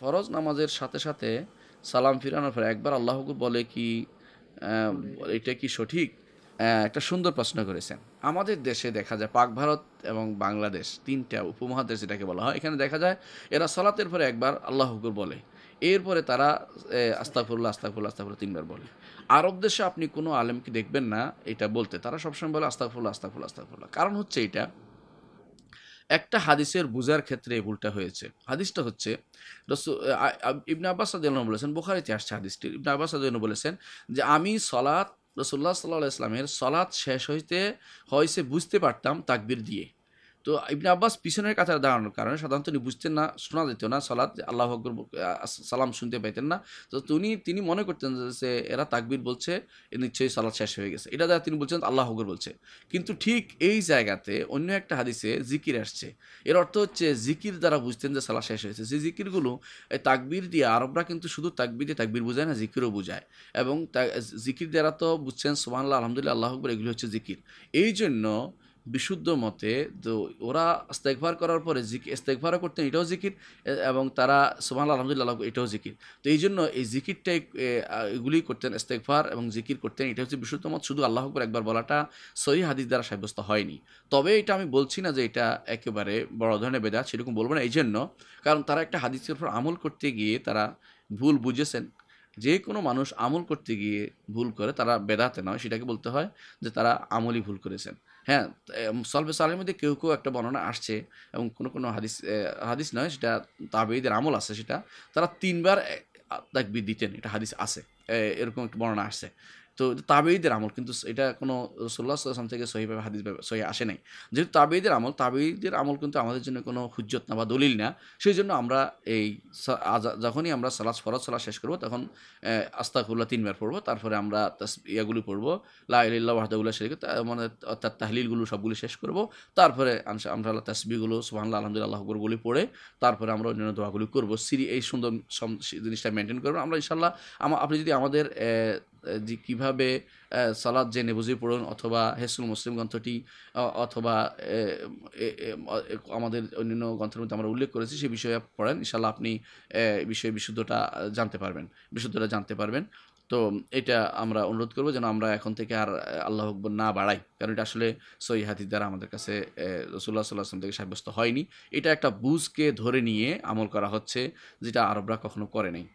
ফরজ নামাজের সাথে সাথে সালাম ফিরানোর পরে একবার হকুর বলে কি এটা কি সঠিক একটা সুন্দর প্রশ্ন করেছেন আমাদের দেশে দেখা যায় পাক ভারত এবং বাংলাদেশ তিনটা উপমহাদেশ যেটাকে বলা হয় এখানে দেখা যায় এরা সলাতের পরে একবার আল্লাহ হকুর বলে এরপরে তারা আস্তাফুল্লা আস্তাফুল্লা আস্তাফুল্লা তিনবার বলে আরব দেশে আপনি কোনো আলেমকে দেখবেন না এটা বলতে তারা সবসময় বলে আস্তাফুল্লা আস্তাফুল্লা আস্তাফুল্লা কারণ হচ্ছে এটা একটা হাদিসের বোঝার ক্ষেত্রে এই ভুলটা হয়েছে হাদিসটা হচ্ছে রসু ইবনে আব্বাস সাদুল্লাহ বলেছেন বোখারিতে আসছে হাদিসটি ইবনে আব্বাস সাদুল্লাহ বলেছেন যে আমি সলাৎ রসুল্লাহ সাল্লাহ ইসলামের সলাৎ শেষ হইতে হয়েছে বুঝতে পারতাম তাকবির দিয়ে তো ইবনে আব্বাস পিছনের কাছে দাঁড়ানোর কারণে সাধারণত উনি বুঝতেন না শোনা যেত না সালাত আল্লাহ আকবর সালাম শুনতে পাইতেন না তো তিনি তিনি মনে করতেন যে এরা তাকবির বলছে নিশ্চয়ই সালাদ শেষ হয়ে গেছে এটা দ্বারা তিনি বলছেন আল্লাহ আকবর বলছে কিন্তু ঠিক এই জায়গাতে অন্য একটা হাদিসে জিকির আসছে এর অর্থ হচ্ছে জিকির দ্বারা বুঝতেন যে সালাদ শেষ হয়েছে যে জিকিরগুলো এই তাকবির দিয়ে আরবরা কিন্তু শুধু তাকবির দিয়ে তাকবির বোঝায় না জিকিরও বোঝায় এবং জিকির দ্বারা তো বুঝছেন সোহানাল্লাহ আলহামদুলিল্লাহ আল্লাহ আকবর এগুলি হচ্ছে জিকির এই জন্য বিশুদ্ধ মতে তো ওরা ইস্তেকভার করার পরে জিকির ইস্তেকভারও করতেন এটাও জিকির এবং তারা সোমাল আলহামদুলিল্লাহ এটাও জিকির তো এই জন্য এই জিকিরটাই এগুলি করতেন ইস্তেকভার এবং জিকির করতেন এটা হচ্ছে বিশুদ্ধ মত শুধু আল্লাহ করে একবার বলাটা সহি হাদিস দ্বারা সাব্যস্ত হয়নি তবে এটা আমি বলছি না যে এটা একেবারে বড় ধরনের বেদা সেরকম বলবো না এই জন্য কারণ তারা একটা হাদিসের উপর আমল করতে গিয়ে তারা ভুল বুঝেছেন যে কোনো মানুষ আমল করতে গিয়ে ভুল করে তারা বেদাতে নয় সেটাকে বলতে হয় যে তারা আমলই ভুল করেছেন হ্যাঁ সলবে সালের মধ্যে কেউ কেউ একটা বর্ণনা আসছে এবং কোনো কোনো হাদিস হাদিস নয় সেটা তাবেঈদের আমল আছে সেটা তারা তিনবার দেখবি দিতেন এটা হাদিস আছে এরকম একটা বর্ণনা আসছে তো তাবেইদের আমল কিন্তু এটা কোনো সোল্লা সাল্লাম থেকে সহিভাবে হাদিস সহি আসে নাই যেহেতু তাবিদের আমল তাবিদের আমল কিন্তু আমাদের জন্য কোনো হুজ্জত না বা দলিল না সেই জন্য আমরা এই যখনই আমরা সালাস ফরাজ সালাস শেষ করবো তখন আস্তাকুল্লাহ তিনবার পড়বো তারপরে আমরা ইয়াগুলি পড়বো লাইল্লা ওয়াহদাউল্লাহ শরীফ মানে অর্থাৎ তাহলিলগুলো সবগুলি শেষ করবো তারপরে আমরা আল্লাহ তাসবিগুলো সুহান্লা আলহামদুল্লাহ করগুলি পড়ে তারপরে আমরা অন্যান্য দোয়াগুলি করবো সিরি এই সুন্দর জিনিসটা মেনটেন করবো আমরা ইনশাল্লাহ আপনি যদি আমাদের যে কীভাবে সালাদ জেনে বুঝে পড়ুন অথবা হেসুল মুসলিম গ্রন্থটি অথবা আমাদের অন্যান্য গ্রন্থের মধ্যে আমরা উল্লেখ করেছি সে বিষয়ে পড়েন ইশাল্লাহ আপনি বিষয়ে বিশুদ্ধটা জানতে পারবেন বিশুদ্ধটা জানতে পারবেন তো এটা আমরা অনুরোধ করবো যেন আমরা এখন থেকে আর আল্লাহ আকবর না বাড়াই কারণ এটা আসলে সই হাতির দ্বারা আমাদের কাছে রসুল্লাহ সাল্লাহ আসলাম থেকে সাব্যস্ত হয়নি এটা একটা বুঝকে ধরে নিয়ে আমল করা হচ্ছে যেটা আরবরা কখনো করে নাই